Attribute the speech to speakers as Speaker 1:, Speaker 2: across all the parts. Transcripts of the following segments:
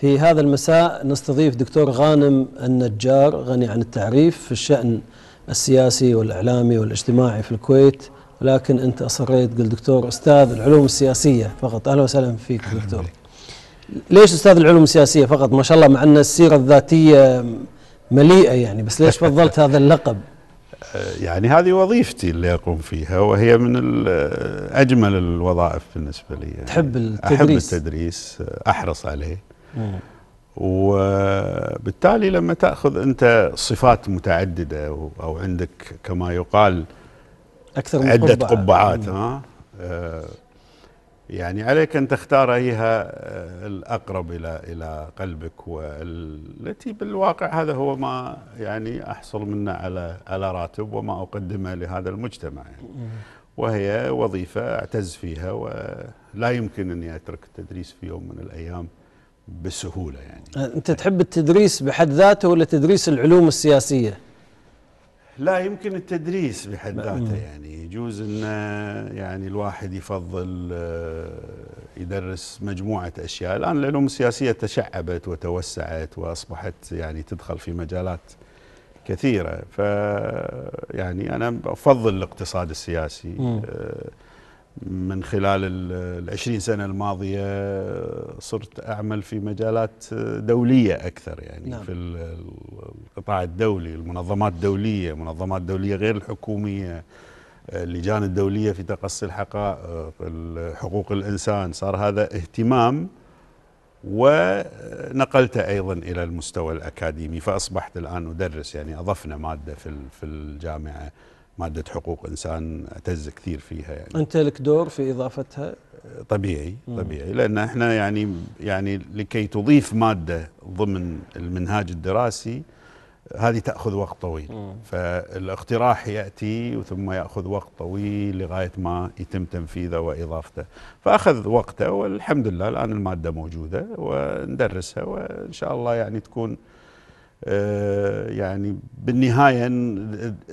Speaker 1: في هذا المساء نستضيف دكتور غانم النجار غني عن التعريف في الشأن السياسي والإعلامي والاجتماعي في الكويت ولكن أنت أصريت قل دكتور أستاذ العلوم السياسية فقط أهلا وسهلا فيك دكتور ليش أستاذ العلوم السياسية فقط ما شاء الله مع أن السيرة الذاتية مليئة يعني بس ليش فضلت هذا اللقب يعني
Speaker 2: هذه وظيفتي اللي أقوم فيها وهي من أجمل الوظائف بالنسبة لي
Speaker 1: يعني تحب التدريس أحب
Speaker 2: التدريس أحرص عليه وبالتالي لما تاخذ انت صفات متعدده او عندك كما يقال اكثر من عده قبعة. قبعات ها آه، يعني عليك ان تختار ايها آه، الاقرب الى الى قلبك والتي بالواقع هذا هو ما يعني احصل منه على على راتب وما اقدمه لهذا المجتمع يعني وهي وظيفه اعتز فيها ولا يمكن اني اترك التدريس في يوم من الايام بسهوله يعني
Speaker 1: أه، انت تحب التدريس بحد ذاته ولا تدريس العلوم السياسيه؟ لا يمكن التدريس
Speaker 2: بحد ذاته يعني يجوز ان آه، يعني الواحد يفضل آه، يدرس مجموعه اشياء، الان العلوم السياسيه تشعبت وتوسعت واصبحت يعني تدخل في مجالات كثيره ف يعني انا افضل الاقتصاد السياسي مم. من خلال العشرين سنة الماضية صرت أعمل في مجالات دولية أكثر يعني نعم. في القطاع الدولي المنظمات الدولية منظمات دولية غير الحكومية اللجان الدولية في تقصي الحقائق حقوق الإنسان صار هذا اهتمام ونقلته أيضا إلى المستوى الأكاديمي فأصبحت الآن أدرس يعني أضفنا مادة في الجامعة ماده حقوق انسان اعتز كثير فيها يعني
Speaker 1: انت لك دور في اضافتها طبيعي طبيعي لان
Speaker 2: احنا يعني يعني لكي تضيف ماده ضمن المنهاج الدراسي هذه تاخذ وقت طويل مم. فالاقتراح ياتي ثم ياخذ وقت طويل لغايه ما يتم تنفيذه واضافته فاخذ وقته والحمد لله الان الماده موجوده وندرسها وان شاء الله يعني تكون آه، يعني بالنهاية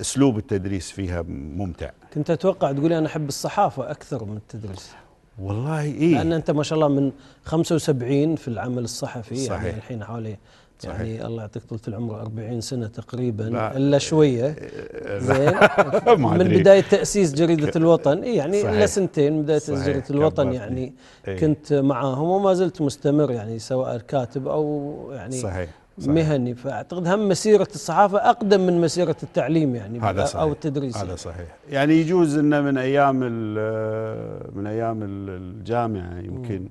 Speaker 2: أسلوب التدريس
Speaker 1: فيها ممتع كنت أتوقع تقول أنا أحب الصحافة أكثر من التدريس والله إيه لأن أنت ما شاء الله من 75 في العمل الصحفي يعني صحيح. يعني الحين حوالي صحيح. يعني الله يعطيك طولة العمر 40 سنة تقريبا إلا شوية آه، آه، زين من بداية تأسيس جريدة الوطن إيه يعني صحيح. إلا سنتين من بداية تأسيس جريدة الوطن يعني إيه. كنت معاهم وما زلت مستمر يعني سواء كاتب أو يعني صحيح. صحيح. مهني فاعتقد هم مسيره الصحافه اقدم من مسيره التعليم يعني هذا صحيح. او التدريس هذا صحيح
Speaker 2: يعني يجوز انه من ايام من ايام الجامعه يمكن م.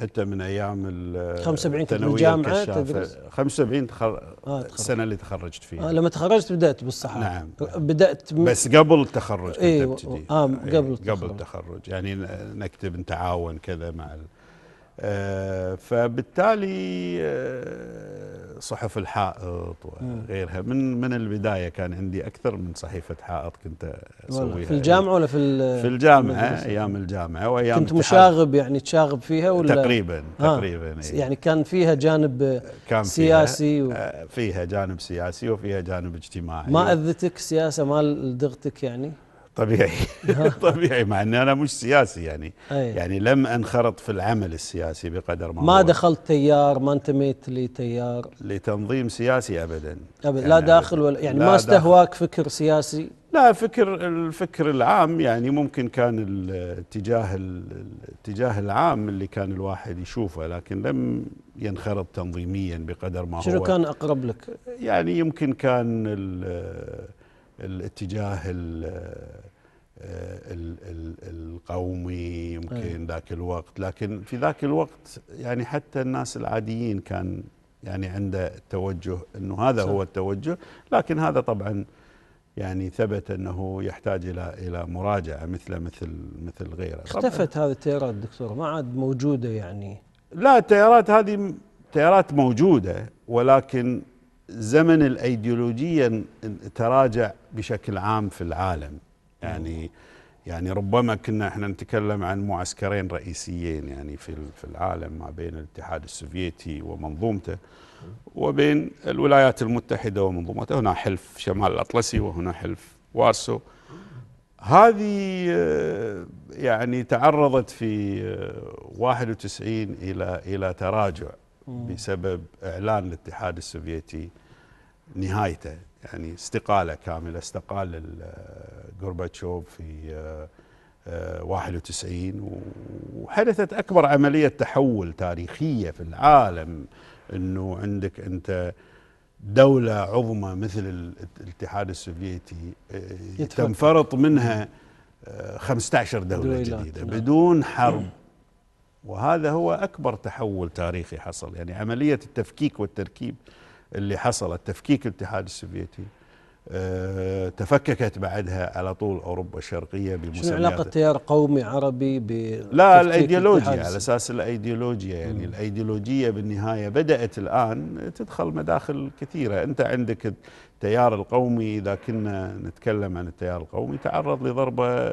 Speaker 2: حتى من ايام ال 75 كنت بالجامعه تدرس 75 تخر... آه تخرج. السنه اللي تخرجت فيها آه لما
Speaker 1: تخرجت بدات بالصحافه نعم بدات م... بس قبل التخرج كنت إيه ابتدي اه قبل التخرج.
Speaker 2: إيه، قبل التخرج يعني نكتب نتعاون كذا مع ال... آه، فبالتالي آه، صحف الحائط وغيرها من من البدايه كان عندي اكثر من صحيفه حائط كنت اسويها في الجامعه ولا في في الجامعه ايام الجامعه وايام كنت مشاغب
Speaker 1: يعني تشاغب فيها ولا تقريبا تقريبا آه يعني كان فيها جانب كان سياسي
Speaker 2: فيها, و... آه، فيها جانب سياسي وفيها جانب اجتماعي ما
Speaker 1: اذتك السياسه ما لدغتك يعني طبيعي طبيعي مع
Speaker 2: اني انا مش سياسي يعني أي. يعني لم انخرط في العمل السياسي بقدر ما ما هو.
Speaker 1: دخلت تيار ما انتميت لتيار
Speaker 2: لتنظيم سياسي ابدا ابدا
Speaker 1: يعني لا داخل ولا يعني ما استهواك فكر سياسي
Speaker 2: لا فكر الفكر العام يعني ممكن كان الاتجاه الاتجاه العام اللي كان الواحد يشوفه لكن لم ينخرط تنظيميا بقدر ما شنو هو شنو كان اقرب لك؟ يعني يمكن كان الاتجاه آه، القومي يمكن إيه. ذاك الوقت لكن في ذاك الوقت يعني حتى الناس العاديين كان يعني عنده التوجه انه هذا صح. هو التوجه لكن هذا طبعا يعني ثبت انه يحتاج الى الى مراجعه مثل مثل مثل غيره اختفت
Speaker 1: هذه التيارات دكتور ما عاد موجوده يعني لا التيارات هذه تيارات موجوده
Speaker 2: ولكن زمن الايديولوجيا تراجع بشكل عام في العالم يعني يعني ربما كنا احنا نتكلم عن معسكرين رئيسيين يعني في في العالم ما بين الاتحاد السوفيتي ومنظومته وبين الولايات المتحده ومنظومته هنا حلف شمال الاطلسي وهنا حلف وارسو هذه آه، يعني تعرضت في 91 آه، الى الى تراجع بسبب اعلان الاتحاد السوفيتي نهايته يعني استقالة كاملة استقال آه، غورباتشوف في 91 آه، آه، وحدثت أكبر عملية تحول تاريخية في العالم أنه عندك أنت دولة عظمى مثل الاتحاد السوفيتي تنفرط منها 15 دولة جديدة نعم. بدون حرب وهذا هو أكبر تحول تاريخي حصل يعني عملية التفكيك والتركيب اللي حصلت تفكيك الاتحاد السوفيتي أه تفككت بعدها على طول اوروبا الشرقيه بمسميات شنو علاقه
Speaker 1: تيار قومي عربي ب لا الايديولوجيا على
Speaker 2: اساس الايديولوجيا يعني الايديولوجيه بالنهايه بدات الان تدخل مداخل كثيره انت عندك التيار القومي اذا كنا نتكلم عن التيار القومي تعرض لضربه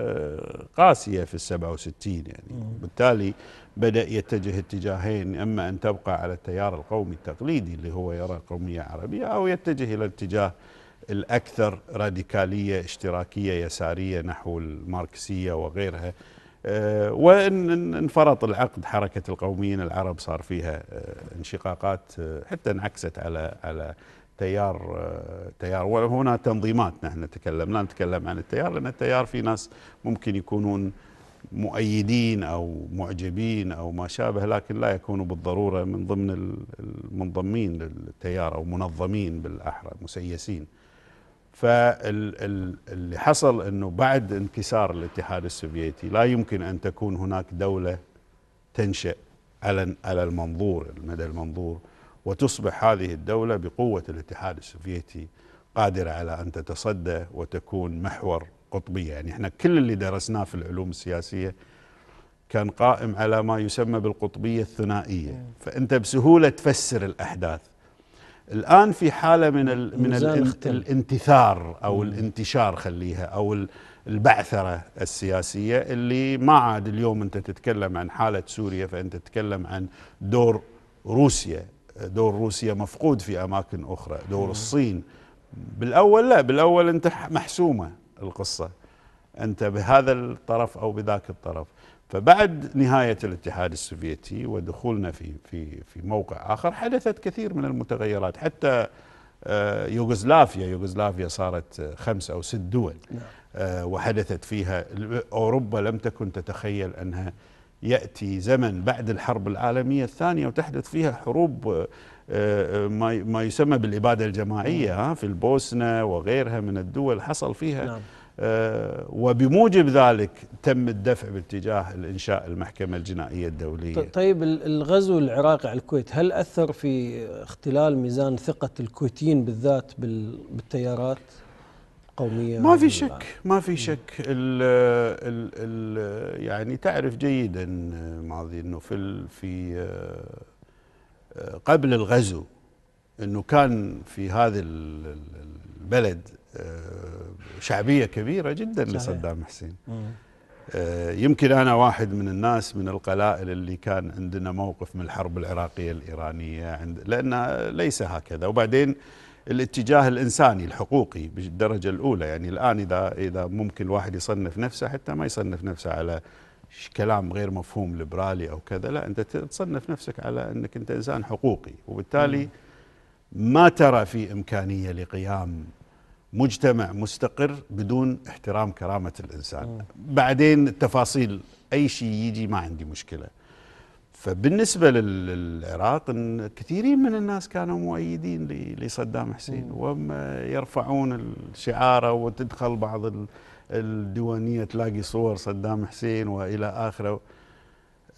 Speaker 2: قاسيه في ال 67 يعني مم. بالتالي بدأ يتجه اتجاهين إما أن تبقى على التيار القومي التقليدي اللي هو يرى قومية عربية أو يتجه إلى الاتجاه الأكثر راديكالية اشتراكية يسارية نحو الماركسية وغيرها آه، وان انفرط العقد حركه القوميين العرب صار فيها آه، انشقاقات آه، حتى انعكست على على تيار تيار وهنا تنظيمات نحن نتكلم لا نتكلم عن التيار لان التيار في ناس ممكن يكونون مؤيدين او معجبين او ما شابه لكن لا يكونوا بالضروره من ضمن المنضمين للتيار او منظمين بالاحرى مسيسين. فاللي حصل انه بعد انكسار الاتحاد السوفيتي لا يمكن ان تكون هناك دوله تنشا على على المنظور المدى المنظور وتصبح هذه الدوله بقوه الاتحاد السوفيتي قادره على ان تتصدى وتكون محور قطبيه يعني احنا كل اللي درسناه في العلوم السياسيه كان قائم على ما يسمى بالقطبيه الثنائيه فانت بسهوله تفسر الاحداث الان في حاله من الـ من الـ الانتثار او الانتشار خليها او البعثره السياسيه اللي ما عاد اليوم انت تتكلم عن حاله سوريا فانت تتكلم عن دور روسيا دور روسيا مفقود في اماكن اخرى دور الصين بالاول لا بالاول انت محسومه القصة أنت بهذا الطرف أو بذاك الطرف فبعد نهاية الاتحاد السوفيتي ودخولنا في في في موقع آخر حدثت كثير من المتغيرات حتى آه، يوغوسلافيا يوغوسلافيا صارت خمس أو ست دول نعم. آه، وحدثت فيها أوروبا لم تكن تتخيل أنها يأتي زمن بعد الحرب العالمية الثانية وتحدث فيها حروب ما يسمى بالإبادة الجماعية في البوسنة وغيرها من الدول حصل فيها نعم. آه، وبموجب ذلك تم الدفع باتجاه الإنشاء المحكمة الجنائية الدولية
Speaker 1: طيب الغزو العراقي على الكويت هل أثر في اختلال ميزان ثقة الكويتيين بالذات بالتيارات قومية ما في شك
Speaker 2: ما في شك ال ال ال يعني تعرف جيدا آه، ماضي أنه في في آه، قبل الغزو انه كان في هذا البلد آه، شعبيه كبيره جدا صحيح. لصدام حسين آه، يمكن انا واحد من الناس من القلائل اللي كان عندنا موقف من الحرب العراقيه الايرانيه عند لانها ليس هكذا وبعدين الاتجاه الانساني الحقوقي بالدرجه الاولى يعني الان اذا اذا ممكن الواحد يصنف نفسه حتى ما يصنف نفسه على كلام غير مفهوم ليبرالي او كذا لا انت تصنف نفسك على انك انت انسان حقوقي وبالتالي ما ترى في امكانيه لقيام مجتمع مستقر بدون احترام كرامه الانسان بعدين التفاصيل اي شيء يجي ما عندي مشكله فبالنسبة للعراق ان كثيرين من الناس كانوا مؤيدين لصدام حسين وهم يرفعون الشعاره وتدخل بعض الديوانية تلاقي صور صدام حسين وإلى آخره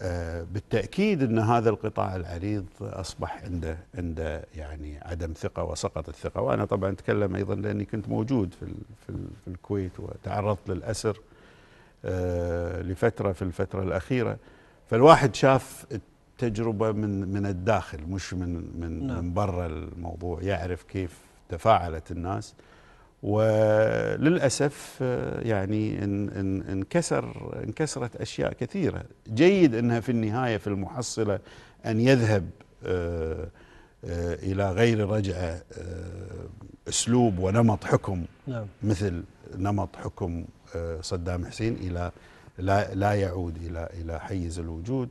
Speaker 2: آه، بالتأكيد أن هذا القطاع العريض أصبح عنده عنده يعني عدم ثقة وسقط الثقة وأنا طبعا أتكلم أيضا لأني كنت موجود في, في, الكويت وتعرضت للأسر آه، لفترة في الفترة الأخيرة فالواحد شاف التجربة من من الداخل مش من من, نعم. من برا الموضوع يعرف كيف تفاعلت الناس وللاسف آه، يعني انكسر انكسرت اشياء كثيره جيد انها في النهايه في المحصله ان يذهب آه، آه، الى غير رجعه اسلوب ونمط حكم نعم. مثل نمط حكم صدام حسين الى لا لا يعود الى الى حيز الوجود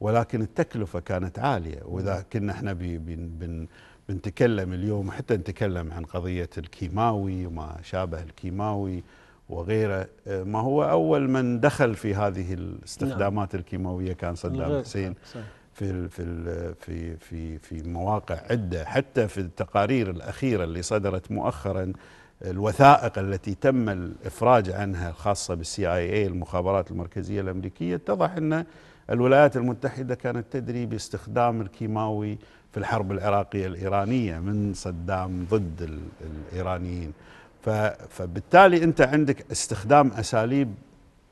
Speaker 2: ولكن التكلفه كانت عاليه واذا نعم. كنا احنا بن بن بنتكلم اليوم حتى نتكلم عن قضية الكيماوي وما شابه الكيماوي وغيره آه، ما هو أول من دخل في هذه الاستخدامات نعم. الكيماوية كان صدام حسين نعم، في في في في في مواقع عده حتى في التقارير الاخيره اللي صدرت مؤخرا الوثائق التي تم الافراج عنها الخاصه بالسي اي اي المخابرات المركزيه الامريكيه اتضح ان الولايات المتحده كانت تدري باستخدام الكيماوي في الحرب العراقية الإيرانية من صدام ضد الإيرانيين فبالتالي أنت عندك استخدام أساليب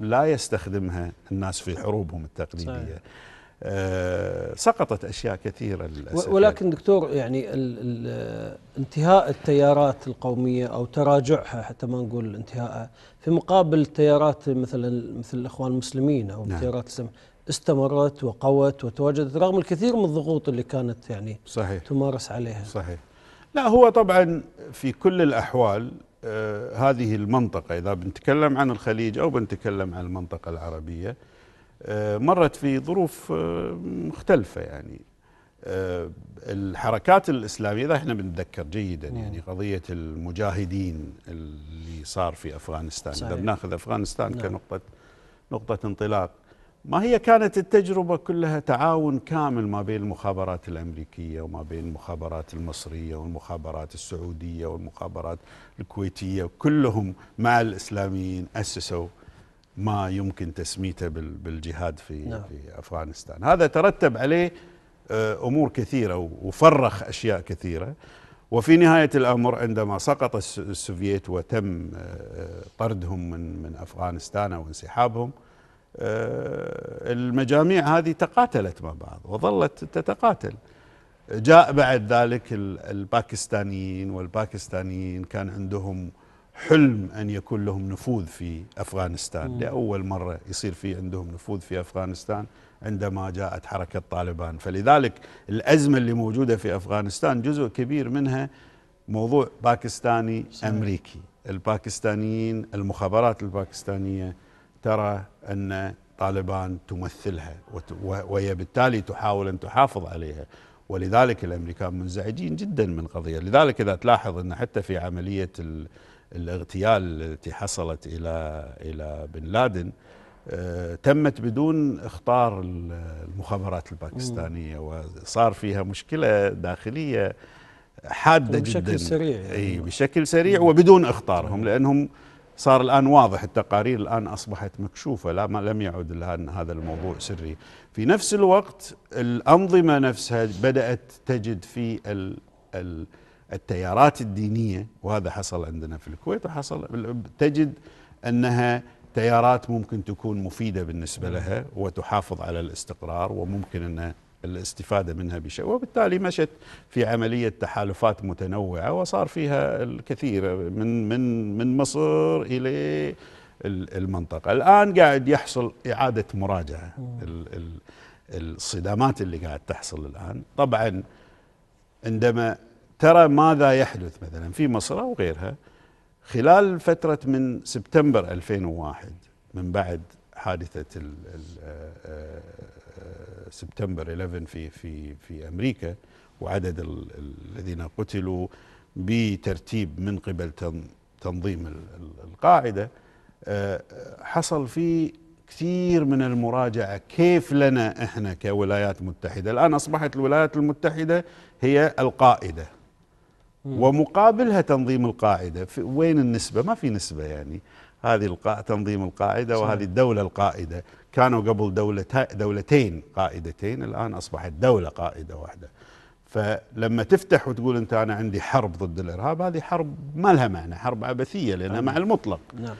Speaker 2: لا يستخدمها الناس في حروبهم التقليدية صحيح. آه، سقطت اشياء كثيره للاسف
Speaker 1: ولكن دكتور يعني الـ الـ انتهاء التيارات القوميه او تراجعها حتى ما نقول انتهائها في مقابل التيارات مثلا مثل الاخوان المسلمين او نعم. التيارات السمح استمرت وقوت وتواجدت رغم الكثير من الضغوط اللي كانت يعني صحيح تمارس عليها صحيح
Speaker 2: لا هو طبعا في كل الأحوال آه هذه المنطقة إذا بنتكلم عن الخليج أو بنتكلم عن المنطقة العربية آه مرت في ظروف آه مختلفة يعني آه، الحركات الإسلامية إذا احنا بنتذكر جيدا يعني قضية المجاهدين اللي صار في أفغانستان إذا بناخذ أفغانستان نعم. كنقطة نقطة انطلاق ما هي كانت التجربة كلها تعاون كامل ما بين المخابرات الأمريكية وما بين المخابرات المصرية والمخابرات السعودية والمخابرات الكويتية كلهم مع الإسلاميين أسسوا ما يمكن تسميته بالجهاد في, نعم. في أفغانستان هذا ترتب عليه آه، أمور كثيرة وفرخ أشياء كثيرة وفي نهاية الأمر عندما سقط السوفييت وتم آه، آه، طردهم من, من أفغانستان وانسحابهم آه، المجاميع هذه تقاتلت مع بعض وظلت تتقاتل جاء بعد ذلك الباكستانيين والباكستانيين كان عندهم حلم أن يكون لهم نفوذ في أفغانستان لأول مرة يصير في عندهم نفوذ في أفغانستان عندما جاءت حركة طالبان فلذلك الأزمة اللي موجودة في أفغانستان جزء كبير منها موضوع باكستاني صحيح. أمريكي الباكستانيين المخابرات الباكستانية ترى أن طالبان تمثلها وهي بالتالي تحاول أن تحافظ عليها ولذلك الامريكان منزعجين جدا من القضيه، لذلك اذا تلاحظ ان حتى في عمليه الاغتيال التي حصلت الى الى بن لادن آه، تمت بدون اخطار المخابرات الباكستانيه وصار فيها مشكله داخليه حاده بشكل جدا بشكل سريع اي يعني. بشكل سريع وبدون اخطارهم لانهم صار الآن واضح التقارير الآن أصبحت مكشوفة لا ما لم يعد الآن هذا الموضوع سري في نفس الوقت الأنظمة نفسها بدأت تجد في ال ال التيارات الدينية وهذا حصل عندنا في الكويت وحصل تجد أنها تيارات ممكن تكون مفيدة بالنسبة لها وتحافظ على الاستقرار وممكن أنها الاستفادة منها بشيء وبالتالي مشت في عملية تحالفات متنوعة وصار فيها الكثير من, من, من مصر إلى المنطقة الآن قاعد يحصل إعادة مراجعة الصدامات اللي قاعد تحصل الآن طبعا عندما ترى ماذا يحدث مثلا في مصر أو غيرها خلال فترة من سبتمبر 2001 من بعد حادثة آه، آه، سبتمبر 11 في في في امريكا وعدد الذين قتلوا بترتيب من قبل تنظيم القاعده آه، حصل في كثير من المراجعة كيف لنا احنا كولايات متحدة الآن أصبحت الولايات المتحدة هي القائدة ومقابلها تنظيم القاعدة وين النسبة ما في نسبة يعني هذه القا... تنظيم القاعدة صحيح. وهذه الدولة القائدة كانوا قبل دولتا... دولتين قائدتين الآن أصبحت دولة قائدة واحدة فلما تفتح وتقول أنت أنا عندي حرب ضد الإرهاب هذه حرب ما لها معنى حرب عبثية لأنها نعم. مع المطلق نعم.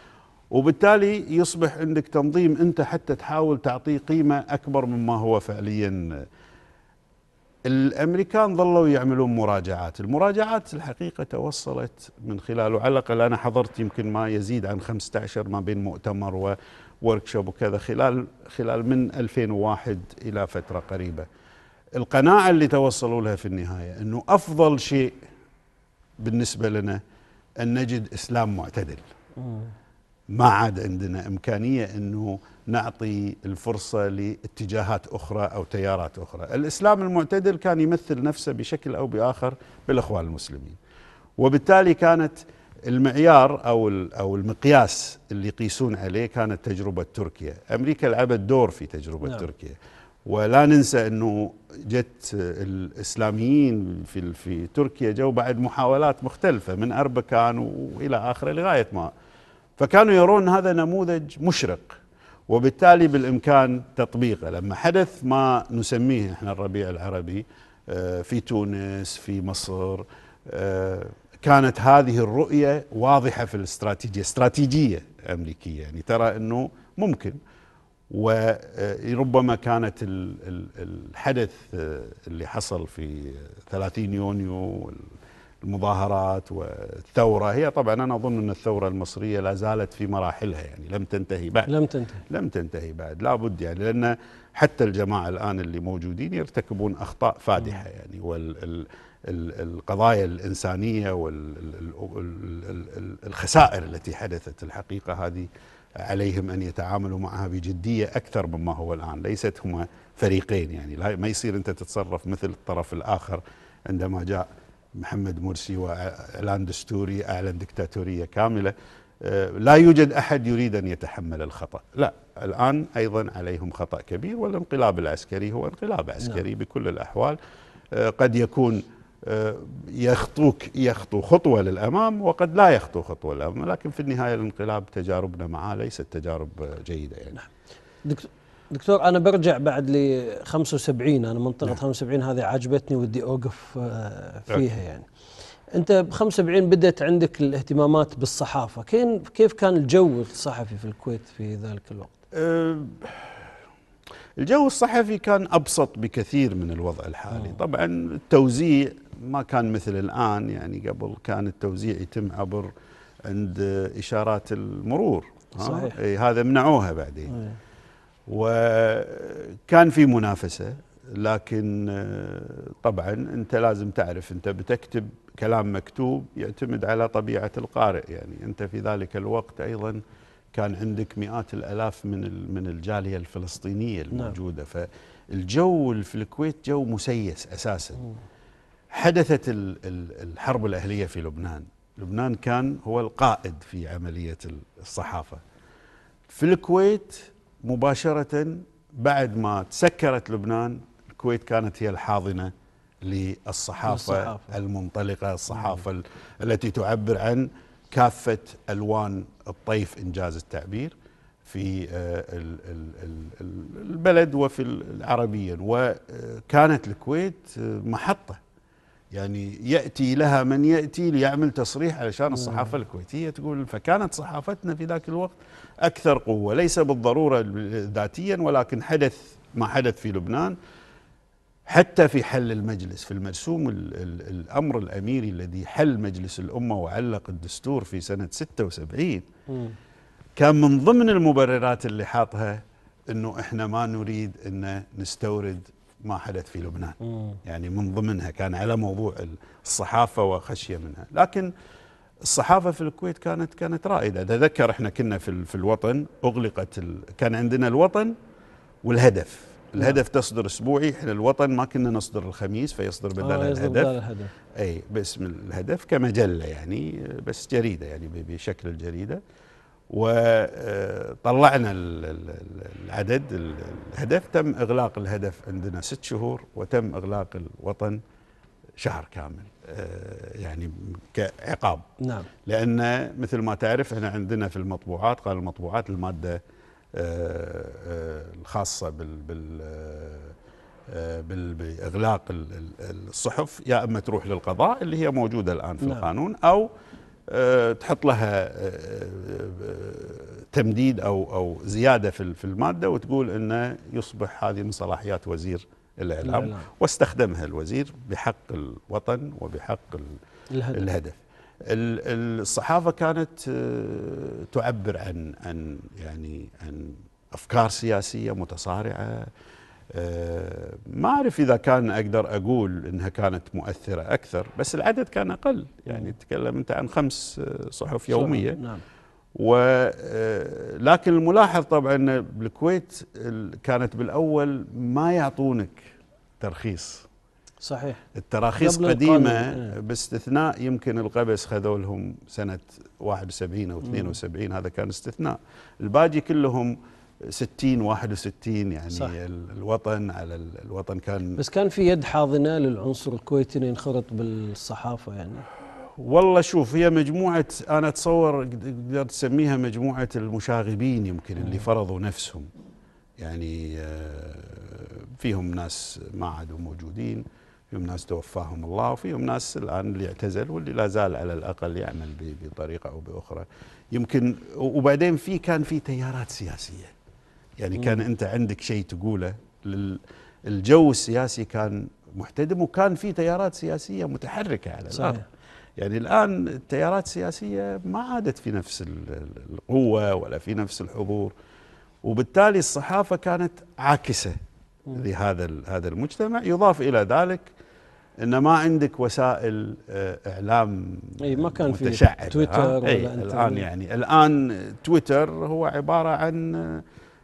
Speaker 2: وبالتالي يصبح عندك تنظيم أنت حتى تحاول تعطيه قيمة أكبر مما هو فعليا الامريكان ظلوا يعملون مراجعات، المراجعات الحقيقه توصلت من خلال وعلى الاقل انا حضرت يمكن ما يزيد عن 15 ما بين مؤتمر ووركشوب وكذا خلال خلال من 2001 الى فتره قريبه. القناعه اللي توصلوا لها في النهايه انه افضل شيء بالنسبه لنا ان نجد اسلام معتدل. ما عاد عندنا امكانيه انه نعطي الفرصة لاتجاهات أخرى أو تيارات أخرى الإسلام المعتدل كان يمثل نفسه بشكل أو بآخر بالإخوان المسلمين وبالتالي كانت المعيار أو, أو المقياس اللي يقيسون عليه كانت تجربة تركيا أمريكا لعبت دور في تجربة نعم. تركيا ولا ننسى انه جت الاسلاميين في في تركيا جو بعد محاولات مختلفه من اربكان والى اخره لغايه ما فكانوا يرون هذا نموذج مشرق وبالتالي بالإمكان تطبيقه لما حدث ما نسميه إحنا الربيع العربي آه، في تونس في مصر آه، كانت هذه الرؤية واضحة في الاستراتيجية استراتيجية أمريكية يعني ترى أنه ممكن وربما آه، كانت الحدث اللي حصل في 30 يونيو المظاهرات والثوره هي طبعا انا اظن ان الثوره المصريه لا زالت في مراحلها يعني لم تنتهي بعد لم تنتهي لم تنتهي بعد لابد يعني لان حتى الجماعه الان اللي موجودين يرتكبون اخطاء فادحه نعم. يعني والقضايا الانسانيه والخسائر التي حدثت الحقيقه هذه عليهم ان يتعاملوا معها بجديه اكثر مما هو الان ليست هما فريقين يعني ما يصير انت تتصرف مثل الطرف الاخر عندما جاء محمد مرسي وإعلان دستوري أعلن دكتاتورية كاملة آه، لا يوجد أحد يريد أن يتحمل الخطأ لا الآن أيضا عليهم خطأ كبير والانقلاب العسكري هو انقلاب عسكري نعم. بكل الأحوال آه، قد يكون آه، يخطوك يخطو خطوة للأمام وقد لا يخطو خطوة للأمام لكن في النهاية الانقلاب تجاربنا معه ليست تجارب جيدة يعني نعم.
Speaker 1: دكتور دكتور انا برجع بعد ل 75 انا منطقه نعم. 75 هذه عجبتني ودي اوقف آه، فيها يعني انت ب 75 بدات عندك الاهتمامات بالصحافه كين كيف كان الجو الصحفي في الكويت في ذلك الوقت أه الجو الصحفي كان
Speaker 2: ابسط بكثير من الوضع الحالي أوه. طبعا التوزيع ما كان مثل الان يعني قبل كان التوزيع يتم عبر عند اشارات المرور صحيح. إيه، هذا منعوها بعدين أوه. وكان في منافسه لكن آه، طبعا انت لازم تعرف انت بتكتب كلام مكتوب يعتمد على طبيعه القارئ يعني انت في ذلك الوقت ايضا كان عندك مئات الالاف من من الجاليه الفلسطينيه نعم. الموجوده نعم. فالجو في الكويت جو مسيس اساسا حدثت الحرب الاهليه في لبنان لبنان كان هو القائد في عمليه الصحافه في الكويت مباشرة بعد ما تسكرت لبنان الكويت كانت هي الحاضنة للصحافة نعم. الصحافة. المنطلقة الصحافة مم. التي تعبر عن كافة ألوان الطيف إنجاز التعبير في آه، البلد وفي العربية وكانت الكويت آه، محطة يعني يأتي لها من يأتي ليعمل تصريح علشان نعم. الصحافة الكويتية تقول فكانت صحافتنا في ذاك الوقت أكثر قوة ليس بالضرورة ذاتيا ولكن حدث ما حدث في لبنان حتى في حل المجلس في المرسوم الأمر الأميري الذي حل مجلس الأمة وعلق الدستور في سنة 76 كان من ضمن المبررات اللي حاطها أنه إحنا ما نريد أن نستورد ما حدث في لبنان يعني من ضمنها كان على موضوع الصحافة وخشية منها لكن الصحافه في الكويت كانت كانت رائده اتذكر احنا كنا في في الوطن اغلقت ال... كان عندنا الوطن والهدف نعم. الهدف نعم. تصدر اسبوعي احنا الوطن ما كنا نصدر الخميس فيصدر بدل آه الهدف الهدف اي باسم الهدف كمجله يعني بس جريده يعني بشكل الجريده وطلعنا آه، العدد الهدف تم اغلاق الهدف عندنا ست شهور وتم اغلاق الوطن شهر كامل آه، يعني كعقاب نعم لان مثل ما تعرف احنا عندنا في المطبوعات قال المطبوعات الماده آه، آه، الخاصه بال بال باغلاق الصحف يا اما تروح للقضاء اللي هي موجوده الان في نعم. القانون او تحط لها تمديد او او زياده في الماده وتقول انه يصبح هذه من صلاحيات وزير الإعلام, واستخدمها الوزير بحق الوطن وبحق الهدف, الهدف. الصحافه كانت آه، تعبر عن عن يعني عن افكار سياسيه متصارعه آه، ما اعرف اذا كان اقدر اقول انها كانت مؤثره اكثر بس العدد كان اقل يعني تتكلم انت عن خمس آه، صحف يوميه نعم ولكن آه، الملاحظ طبعا ان بالكويت كانت بالاول ما يعطونك ترخيص
Speaker 1: صحيح التراخيص قديمه إيه.
Speaker 2: باستثناء يمكن القبس خذوا لهم سنه 71 او 72 مم. هذا كان استثناء الباقي كلهم 60 61 يعني صح. الوطن على الوطن كان بس
Speaker 1: كان في يد حاضنه للعنصر الكويتي انخرط بالصحافه يعني
Speaker 2: والله شوف هي مجموعة أنا أتصور تقدر تسميها مجموعة المشاغبين يمكن اللي فرضوا نفسهم يعني آه، فيهم ناس ما عادوا موجودين فيهم ناس توفاهم الله وفيهم ناس الآن اللي اعتزل واللي لا زال على الأقل يعمل بطريقة أو بأخرى يمكن وبعدين في كان في تيارات سياسية يعني كان أنت عندك شيء تقوله الجو السياسي كان محتدم وكان في تيارات سياسية متحركة على الأرض يعني الآن التيارات السياسية ما عادت في نفس القوة ولا في نفس الحضور وبالتالي الصحافة كانت عاكسة لهذا هذا المجتمع يضاف إلى ذلك ان ما عندك وسائل آه، اعلام اي ما كان في تويتر أي ولا الان يعني الان تويتر هو عباره عن آه،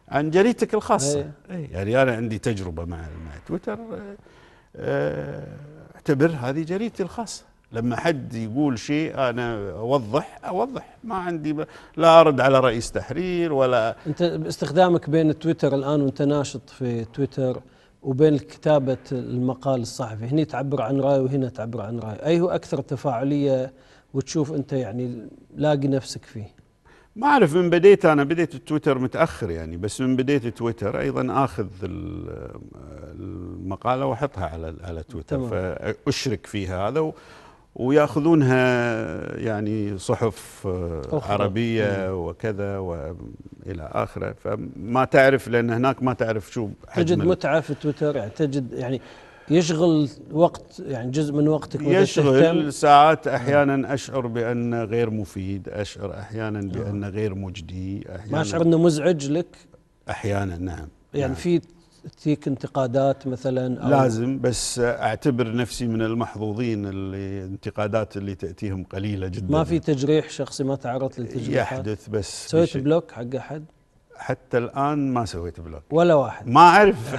Speaker 2: عن جريدتك الخاصه أي. أي. يعني انا عندي تجربه مع مع تويتر آه، اعتبر هذه جريدتي الخاصه لما حد يقول شيء انا اوضح اوضح ما عندي ب... لا ارد على رئيس
Speaker 1: تحرير ولا انت باستخدامك بين تويتر الان وانت ناشط في تويتر وبين كتابه المقال الصحفي هنا تعبر عن راي وهنا تعبر عن راي اي هو اكثر تفاعليه وتشوف انت يعني لاقي نفسك فيه ما اعرف من بديت
Speaker 2: انا بديت التويتر متاخر يعني بس من بديت تويتر ايضا اخذ المقاله واحطها على على تويتر تمام. فاشرك فيها هذا وياخذونها يعني صحف آه، أخرى. عربيه وكذا والى اخره فما تعرف لان هناك ما تعرف شو تجد
Speaker 1: متعه في تويتر يعني تجد يعني يشغل وقت يعني جزء من وقتك يشغل ساعات نعم. احيانا
Speaker 2: اشعر بانه غير مفيد اشعر احيانا نعم. بانه غير مجدي
Speaker 1: احيانا ما اشعر انه مزعج لك
Speaker 2: احيانا نعم
Speaker 1: يعني نعم. في تجيك انتقادات مثلا أو لازم
Speaker 2: بس اعتبر نفسي من المحظوظين اللي انتقادات اللي تاتيهم قليله جدا ما
Speaker 1: في تجريح شخصي ما تعرضت للتجريح يحدث بس سويت بلوك
Speaker 2: حق احد حتى الان ما سويت بلوك ولا واحد ما اعرف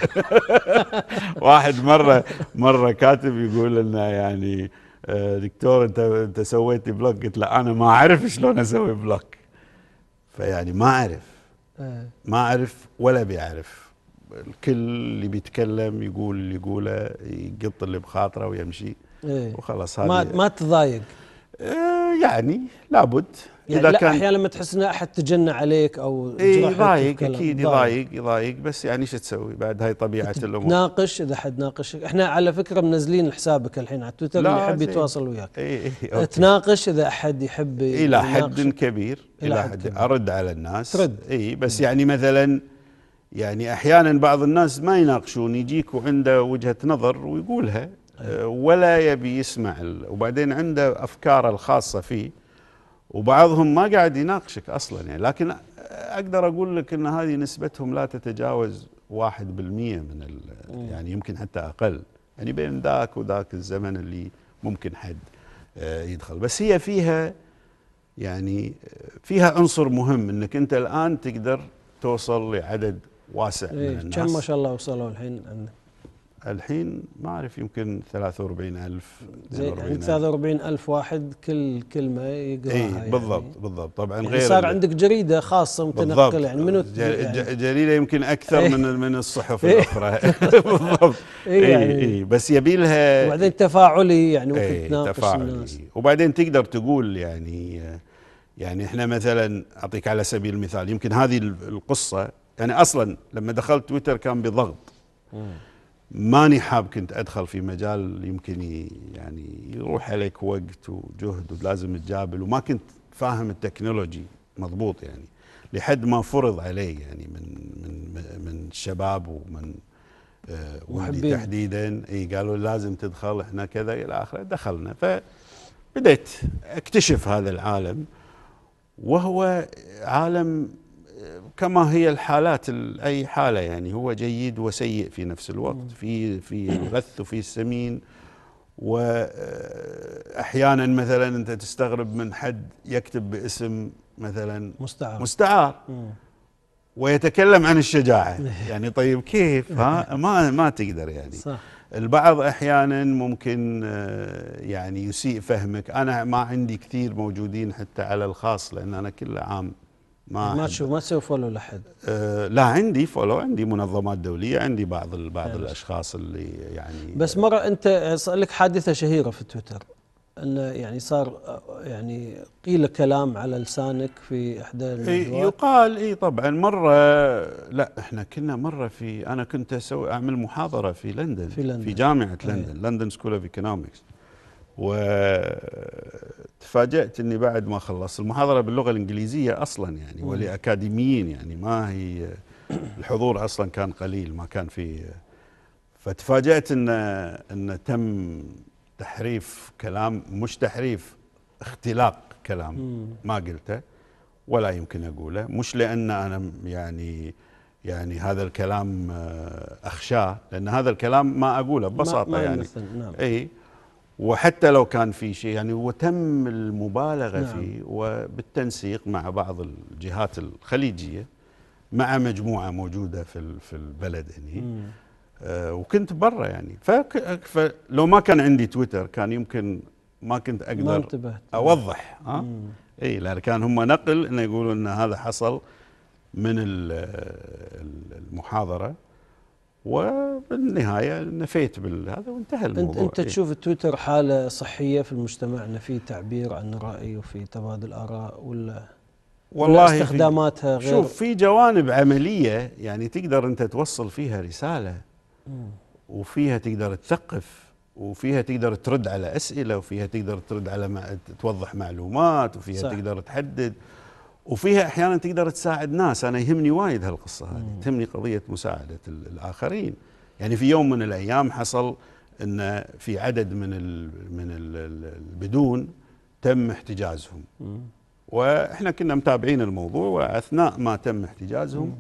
Speaker 2: واحد مره مره كاتب يقول لنا يعني آه، دكتور انت انت سويت بلوك قلت له انا ما اعرف شلون اسوي بلوك فيعني ما اعرف إيه. ما اعرف ولا بيعرف الكل اللي بيتكلم يقول اللي يقوله يقط اللي بخاطره ويمشي إيه وخلاص ما ما
Speaker 1: تضايق آه، يعني
Speaker 2: لابد يعني اذا لا كان احيانا
Speaker 1: لما تحس ان احد تجنى عليك او إيه يضايق اكيد يضايق
Speaker 2: يضايق بس يعني شو تسوي بعد هاي طبيعه الامور
Speaker 1: تناقش اذا حد ناقشك احنا على فكره منزلين حسابك الحين على تويتر اللي يحب يتواصل وياك إيه إيه, إيه، تناقش اذا احد يحب الى حد كبير الى حد, حد
Speaker 2: كبير. ارد على الناس ترد اي بس يعني مثلا يعني احيانا بعض الناس ما يناقشون يجيك وعنده وجهه نظر ويقولها آه، ولا يبي يسمع وبعدين عنده افكاره الخاصه فيه وبعضهم ما قاعد يناقشك اصلا يعني لكن اقدر اقول لك ان هذه نسبتهم لا تتجاوز 1% من يعني يمكن حتى اقل يعني بين ذاك وذاك الزمن اللي ممكن حد آه، يدخل بس هي فيها يعني آه، فيها عنصر مهم انك انت الان تقدر توصل لعدد واسع إيه من الناس كم ما شاء
Speaker 1: الله وصلوا الحين
Speaker 2: الحين ما اعرف يمكن 43000 43
Speaker 1: 43000 واحد كل كلمه يقراها اي يعني بالضبط بالضبط طبعا يعني غير صار عندك جريده خاصه متنقله يعني منو يعني
Speaker 2: جريده يمكن اكثر ايه من من الصحف ايه الاخرى بالضبط اي يعني اي بس يبي لها وبعدين تفاعلي
Speaker 1: يعني ممكن ايه تناقش تفاعلي الناس
Speaker 2: وبعدين تقدر تقول يعني يعني احنا مثلا اعطيك على سبيل المثال يمكن هذه القصه يعني اصلا لما دخلت تويتر كان بضغط ماني حاب كنت ادخل في مجال يمكن يعني يروح عليك وقت وجهد ولازم تجابل وما كنت فاهم التكنولوجي مضبوط يعني لحد ما فرض علي يعني من من من الشباب ومن آه ولدي تحديدا اي قالوا لازم تدخل احنا كذا الى اخره دخلنا بديت اكتشف هذا العالم وهو عالم كما هي الحالات اي حاله يعني هو جيد وسيء في نفس الوقت في في الغث وفي السمين واحيانا آه، مثلا انت تستغرب من حد يكتب باسم مثلا مستعار مستعار ويتكلم عن الشجاعه يعني طيب كيف ها ما ما تقدر يعني صح البعض احيانا ممكن آه، يعني يسيء فهمك انا ما عندي كثير موجودين حتى على الخاص لان انا كل عام ما ما
Speaker 1: تشوف ما تسوي فولو لحد؟
Speaker 2: أه، لا عندي فولو عندي منظمات دوليه عندي بعض بعض الاشخاص اللي يعني
Speaker 1: بس مره انت صار لك حادثه شهيره في تويتر انه يعني صار يعني قيل كلام على لسانك في احدى الموضوعات يقال
Speaker 2: اي طبعا مره لا احنا كنا مره في انا كنت اسوي اعمل محاضره في لندن في, لندن في جامعه لندن لندن سكول اوف ايكونومكس وتفاجأت أني بعد ما خلصت المحاضرة باللغة الإنجليزية أصلا يعني ولأكاديميين يعني ما هي الحضور أصلا كان قليل ما كان في فتفاجأت أن, أن تم تحريف كلام مش تحريف اختلاق كلام ما قلته ولا يمكن أقوله مش لأن أنا يعني يعني هذا الكلام آه، أخشاه لأن هذا الكلام ما أقوله ببساطة ما يعني نعم. أي وحتى لو كان في شيء يعني وتم المبالغه نعم. فيه وبالتنسيق مع بعض الجهات الخليجيه مع مجموعه موجوده في في البلد هني آه وكنت برا يعني فلو ما كان عندي تويتر كان يمكن ما كنت اقدر ما نعم. اوضح ها اي لان كان هم نقل انه يقولوا ان هذا حصل من المحاضره وبالنهايه نفيت بالهذا وانتهى الموضوع انت, انت إيه. تشوف
Speaker 1: التويتر حاله صحيه في المجتمع ان في تعبير عن راي وفي تبادل اراء ولا والله ولا استخداماتها غير شوف
Speaker 2: في جوانب عمليه يعني تقدر انت توصل فيها رساله وفيها تقدر تثقف وفيها تقدر ترد على اسئله وفيها تقدر ترد على ما توضح معلومات وفيها صح. تقدر تحدد وفيها احيانا تقدر تساعد ناس انا يهمني وايد هالقصه هذه تهمني قضيه مساعده الاخرين يعني في يوم من الايام حصل ان في عدد من الـ من الـ البدون تم احتجازهم واحنا كنا متابعين الموضوع واثناء ما تم احتجازهم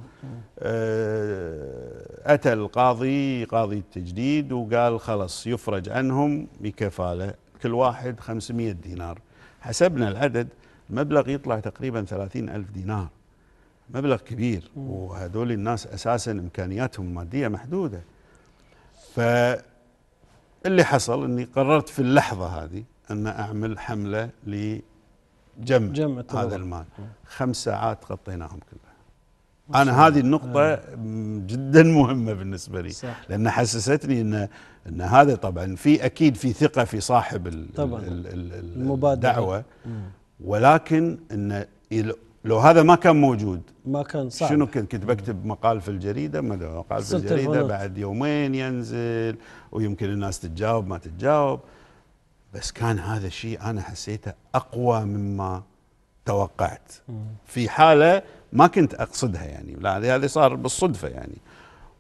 Speaker 2: آه، اتى القاضي قاضي التجديد وقال خلص يفرج عنهم بكفاله كل واحد 500 دينار حسبنا العدد مبلغ يطلع تقريبا ثلاثين ألف دينار مبلغ كبير وهذول الناس أساسا إمكانياتهم المادية محدودة فاللي حصل أني قررت في اللحظة هذه أن أعمل حملة لجمع جمع هذا المال خمس ساعات غطيناهم كلها انا هذه النقطة آه. جدا مهمة بالنسبة لي صح. لان حسستني ان ان هذا طبعا في اكيد في ثقة في صاحب الـ طبعا الـ الـ المبادرة الدعوة ولكن ان لو هذا ما كان موجود ما كان صعب شنو كنت كنت بكتب مقال في الجريده ما مقال في الجريده بعد يومين ينزل ويمكن الناس تتجاوب ما تتجاوب بس كان هذا الشيء انا حسيته اقوى مما توقعت في حاله ما كنت اقصدها يعني لا هذه صار بالصدفه يعني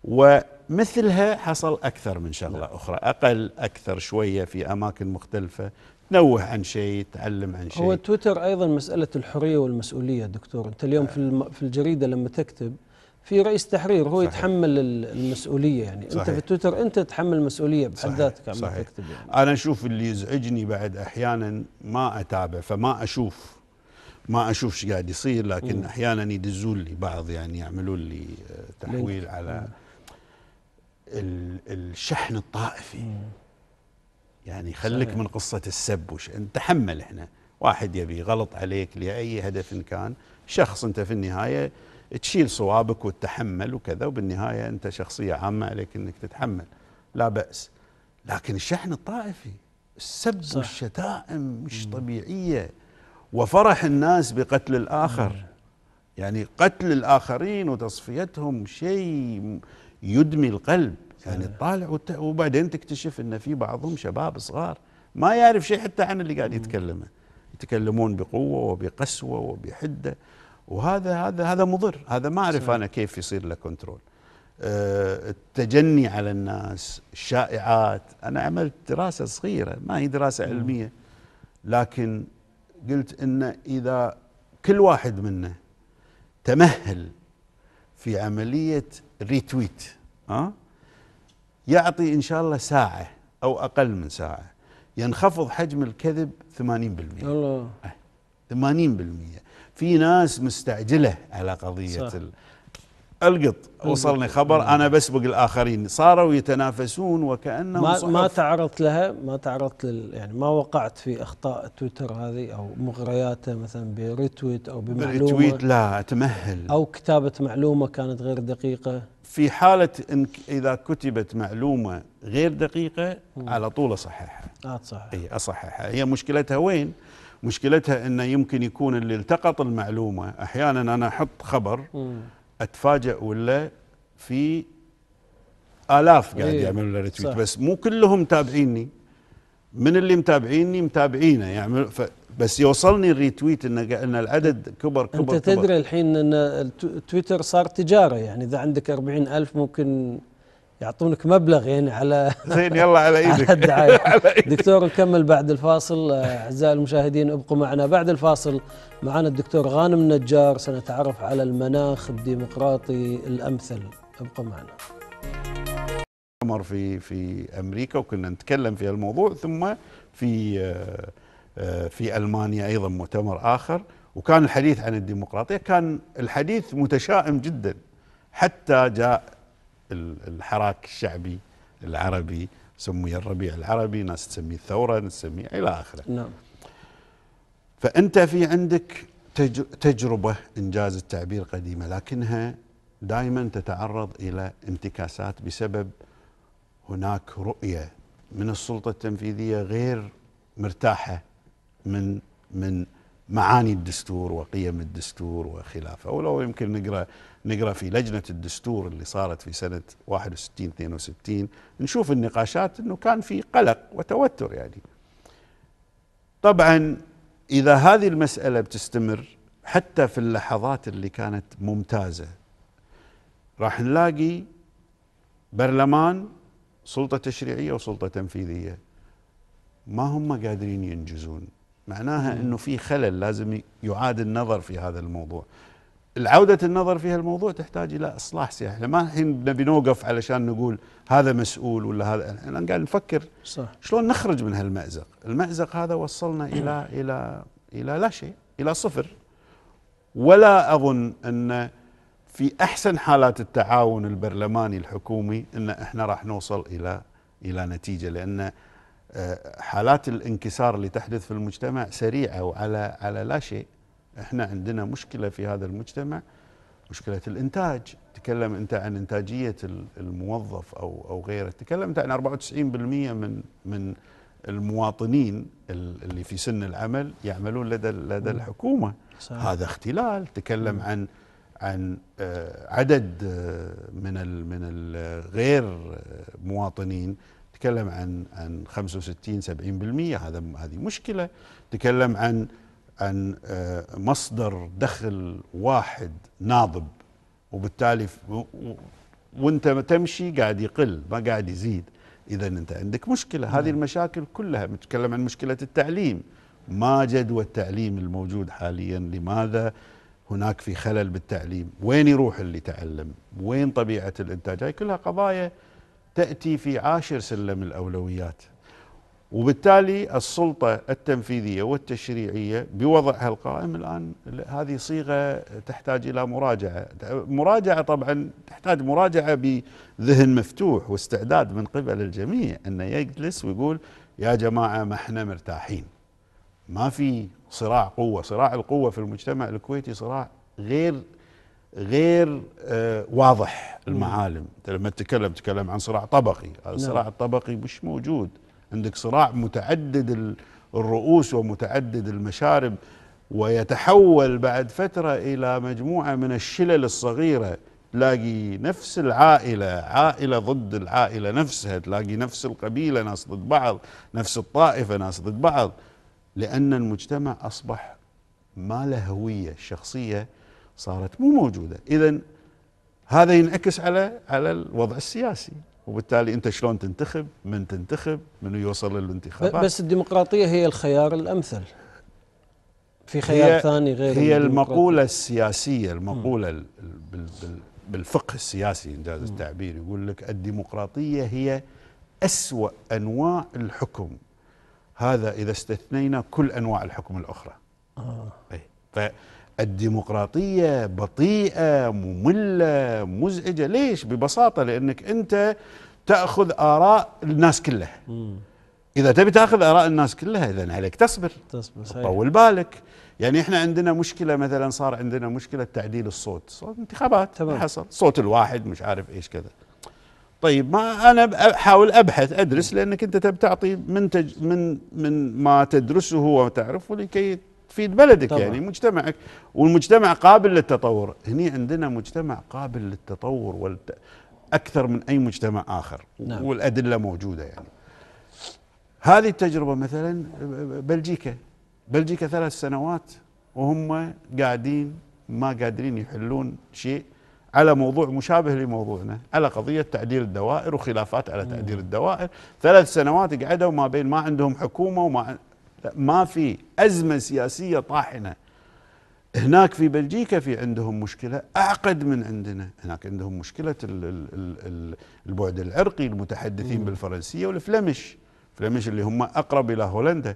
Speaker 2: ومثلها حصل اكثر من شغله اخرى اقل اكثر شويه في اماكن مختلفه تنوه عن شيء تعلم عن شيء هو
Speaker 1: تويتر ايضا مساله الحريه والمسؤوليه دكتور انت اليوم في في الجريده لما تكتب في رئيس تحرير هو صحيح. يتحمل المسؤوليه يعني صحيح. انت في تويتر انت تتحمل المسؤوليه بحد ذاتك عم تكتب يعني.
Speaker 2: انا اشوف اللي يزعجني بعد احيانا ما اتابع فما اشوف ما اشوف ايش قاعد يصير لكن م. احيانا يدزون لي بعض يعني يعملون لي آه، تحويل لينك. على م. الشحن الطائفي م. يعني خليك من قصة السب وش تحمل احنا واحد يبي غلط عليك لأي هدف كان شخص أنت في النهاية تشيل صوابك وتتحمل وكذا وبالنهاية أنت شخصية عامة عليك أنك تتحمل لا بأس لكن الشحن الطائفي السب صح. والشتائم مش طبيعية وفرح الناس بقتل الآخر يعني قتل الآخرين وتصفيتهم شيء يدمي القلب يعني تطالع وت... وبعدين تكتشف ان في بعضهم شباب صغار ما يعرف شيء حتى عن اللي قاعد يتكلمه يتكلمون بقوه وبقسوه وبحده وهذا هذا هذا مضر هذا ما اعرف انا كيف يصير له كنترول آه، التجني على الناس الشائعات انا عملت دراسه صغيره ما هي دراسه علميه لكن قلت ان اذا كل واحد منا تمهل في عمليه ريتويت ها يعطي إن شاء الله ساعة أو أقل من ساعة ينخفض حجم الكذب 80% الله 80% في ناس مستعجلة على قضية صح. القط وصلني خبر انا بسبق الاخرين صاروا يتنافسون وكانهم ما, ما
Speaker 1: تعرضت لها ما تعرضت لل يعني ما وقعت في اخطاء تويتر هذه او مغرياته مثلا بريتويت او بمعلومه بريتويت لا اتمهل او كتابه معلومه كانت غير دقيقه
Speaker 2: في حالة إن إذا كتبت معلومة غير دقيقة على طول أصححها
Speaker 1: أصححها آه، إيه
Speaker 2: أصححها هي مشكلتها وين؟ مشكلتها أنه يمكن يكون اللي التقط المعلومة أحيانا أنا أحط خبر أتفاجأ ولا في آلاف قاعد إيه يعملوا ريتويت بس مو كلهم تابعيني من اللي متابعيني متابعينه يعني بس يوصلني الريتويت ان ان العدد كبر كبر انت تدري كبر.
Speaker 1: الحين ان تويتر صار تجاره يعني اذا عندك أربعين ألف ممكن يعطونك مبلغ يعني على زين يلا على ايدك على الدعايه دكتور نكمل بعد الفاصل آه، اعزائي المشاهدين ابقوا معنا بعد الفاصل معنا الدكتور غانم نجار سنتعرف على المناخ الديمقراطي الامثل ابقوا معنا
Speaker 2: في في امريكا وكنا نتكلم في الموضوع ثم في آه، آه، في المانيا ايضا مؤتمر اخر وكان الحديث عن الديمقراطيه كان الحديث متشائم جدا حتى جاء الحراك الشعبي العربي سمي الربيع العربي ناس تسميه الثوره ناس تسميه الى اخره نعم فانت في عندك تجربه انجاز التعبير قديمه لكنها دائما تتعرض الى انتكاسات بسبب هناك رؤيه من السلطه التنفيذيه غير مرتاحه من من معاني الدستور وقيم الدستور وخلافه ولو يمكن نقرا نقرا في لجنه الدستور اللي صارت في سنه 61 62 نشوف النقاشات انه كان في قلق وتوتر يعني طبعا اذا هذه المساله بتستمر حتى في اللحظات اللي كانت ممتازه راح نلاقي برلمان سلطه تشريعيه وسلطه تنفيذيه ما هم قادرين ينجزون معناها انه في خلل لازم يعاد النظر في هذا الموضوع العودة النظر في الموضوع تحتاج إلى إصلاح سياسي، احنا ما الحين نبي نوقف علشان نقول هذا مسؤول ولا هذا، احنا قاعد نفكر صح. شلون نخرج من هالمأزق، المأزق هذا وصلنا إلى إلى إلى لا شيء، إلى صفر. ولا أظن أن في أحسن حالات التعاون البرلماني الحكومي أن احنا راح نوصل إلى إلى نتيجة لأن آه، حالات الانكسار اللي تحدث في المجتمع سريعه وعلى على لا شيء احنا عندنا مشكله في هذا المجتمع مشكله الانتاج تكلم انت عن انتاجيه الموظف او او غيره تكلمت عن 94% من من المواطنين اللي في سن العمل يعملون لدى لدى الحكومه صحيح. هذا اختلال تكلم عن عن آه، عدد آه، من من الغير مواطنين تتكلم عن عن 65 70% هذا هذه مشكله تتكلم عن عن آه، مصدر دخل واحد ناضب وبالتالي وانت تمشي قاعد يقل ما قاعد يزيد اذا انت عندك مشكله هذه نعم. المشاكل كلها نتكلم عن مشكله التعليم ما جدوى التعليم الموجود حاليا لماذا هناك في خلل بالتعليم وين يروح اللي تعلم وين طبيعه الانتاج هاي كلها قضايا تأتي في عاشر سلم الأولويات وبالتالي السلطة التنفيذية والتشريعية بوضعها القائم الآن هذه صيغة تحتاج إلى مراجعة مراجعة طبعا تحتاج مراجعة بذهن مفتوح واستعداد من قبل الجميع أن يجلس ويقول يا جماعة ما احنا مرتاحين ما في صراع قوة صراع القوة في المجتمع الكويتي صراع غير غير آه، واضح المعالم نعم. انت لما تتكلم تتكلم عن صراع طبقي هذا الصراع نعم. الطبقي مش موجود عندك صراع متعدد الرؤوس ومتعدد المشارب ويتحول بعد فترة إلى مجموعة من الشلل الصغيرة تلاقي نفس العائلة عائلة ضد العائلة نفسها تلاقي نفس القبيلة ناس ضد بعض نفس الطائفة ناس ضد بعض لأن المجتمع أصبح ما له هوية شخصية صارت مو موجوده اذا هذا ينعكس على على الوضع السياسي وبالتالي انت شلون تنتخب من تنتخب من يوصل للانتخابات بس
Speaker 1: الديمقراطيه هي الخيار الامثل في خيار هي ثاني غير هي المقوله
Speaker 2: السياسيه المقوله بالفقه السياسي انجاز التعبير يقول لك الديمقراطيه هي اسوا انواع الحكم هذا اذا استثنينا كل انواع الحكم الاخرى آه. إيه. الديمقراطية بطيئة مملة مزعجة ليش ببساطة لأنك أنت تأخذ آراء الناس كلها إذا تبي تأخذ آراء الناس كلها إذا عليك تصبر
Speaker 1: تصبر طول
Speaker 2: بالك يعني احنا عندنا مشكله مثلا صار عندنا مشكله تعديل الصوت صوت انتخابات تمام. حصل صوت الواحد مش عارف ايش كذا طيب ما انا احاول ابحث ادرس لانك انت تبي تعطي منتج من من ما تدرسه وتعرفه لكي تفيد بلدك طبعا. يعني مجتمعك والمجتمع قابل للتطور هني عندنا مجتمع قابل للتطور والت... أكثر من أي مجتمع آخر نعم. والأدلة موجودة يعني هذه التجربة مثلا بلجيكا بلجيكا ثلاث سنوات وهم قاعدين ما قادرين يحلون شيء على موضوع مشابه لموضوعنا على قضية تعديل الدوائر وخلافات على تعديل نعم. الدوائر ثلاث سنوات قعدوا ما بين ما عندهم حكومة وما لا ما في أزمة سياسية طاحنة هناك في بلجيكا في عندهم مشكلة أعقد من عندنا هناك عندهم مشكلة البعد العرقي المتحدثين بالفرنسية والفلمش فلمش اللي هم أقرب إلى هولندا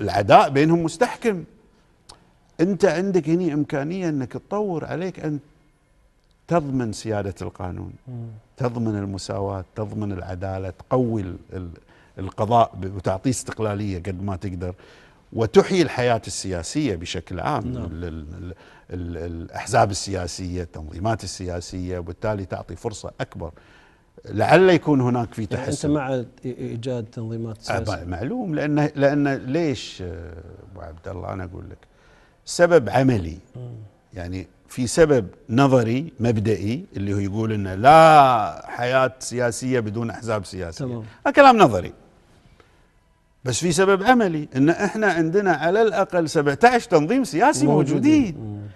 Speaker 2: العداء بينهم مستحكم أنت عندك هنا إمكانية أنك تطور عليك أن تضمن سيادة القانون تضمن المساواة تضمن العدالة تقوي القضاء وتعطيه استقلاليه قد ما تقدر وتحيي الحياه السياسيه بشكل عام نعم. الاحزاب السياسيه التنظيمات السياسيه وبالتالي تعطي فرصه اكبر لعل يكون هناك في تحسن
Speaker 1: يعني انت مع ايجاد تنظيمات سياسيه
Speaker 2: معلوم لان لان ليش آه، ابو عبد الله انا اقول لك سبب عملي يعني في سبب نظري مبدئي اللي هو يقول انه لا حياه سياسيه بدون احزاب سياسيه تمام. كلام نظري بس في سبب عملي ان احنا عندنا على الاقل 17 تنظيم سياسي موجودين, موجودين.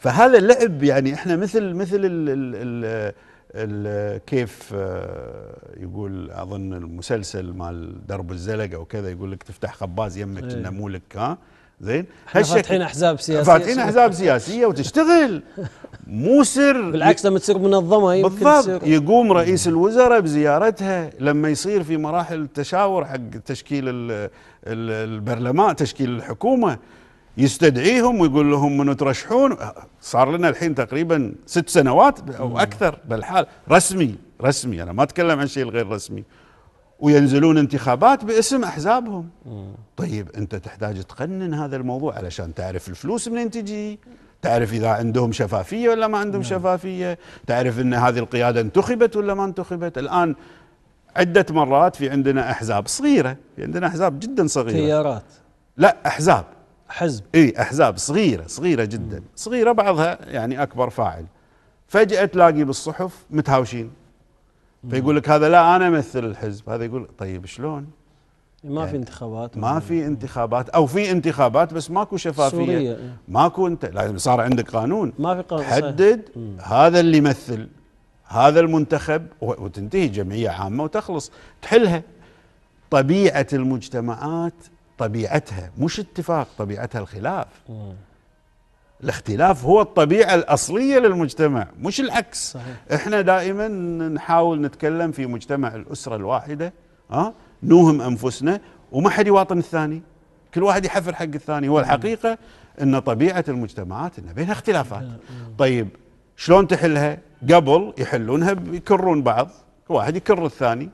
Speaker 2: فهذا اللعب يعني احنا مثل مثل الـ الـ الـ الـ كيف آه، يقول اظن المسلسل مال درب الزلق او كذا يقول لك تفتح خباز يمك انه مو لك ها زين هالشكل فاتحين احزاب سياسيه فاتحين احزاب سياسيه وتشتغل مو سر بالعكس لما تصير منظمه يمكن بالضبط يقوم رئيس الوزراء بزيارتها لما يصير في مراحل التشاور حق تشكيل البرلمان تشكيل الحكومه يستدعيهم ويقول لهم منو ترشحون صار لنا الحين تقريبا ست سنوات او اكثر بالحال رسمي رسمي انا ما اتكلم عن شيء غير رسمي وينزلون انتخابات باسم احزابهم طيب انت تحتاج تقنن هذا الموضوع علشان تعرف الفلوس منين تجي تعرف اذا عندهم شفافيه ولا ما عندهم نعم. شفافيه تعرف ان هذه القياده انتخبت ولا ما انتخبت الان عده مرات في عندنا احزاب صغيره في عندنا احزاب جدا صغيره تيارات لا احزاب حزب اي احزاب صغيره صغيره جدا صغيره بعضها يعني اكبر فاعل فجاه تلاقي بالصحف متهاوشين فيقول لك هذا لا انا امثل الحزب هذا يقول طيب شلون ما يعني في انتخابات ما في انتخابات او في انتخابات بس ماكو شفافيه سورية. إيه. ماكو انت لازم صار عندك قانون ما في قانون حدد هذا اللي يمثل هذا المنتخب وتنتهي جمعيه عامه وتخلص تحلها طبيعه المجتمعات طبيعتها مش اتفاق طبيعتها الخلاف مم. الاختلاف هو الطبيعة الأصلية للمجتمع مش العكس صحيح. احنا دائما نحاول نتكلم في مجتمع الأسرة الواحدة أه؟ نوهم أنفسنا وما حد يواطن الثاني كل واحد يحفر حق الثاني والحقيقة نعم. أن طبيعة المجتمعات أن بينها اختلافات نعم، نعم. طيب شلون تحلها قبل يحلونها يكرون بعض واحد يكر الثاني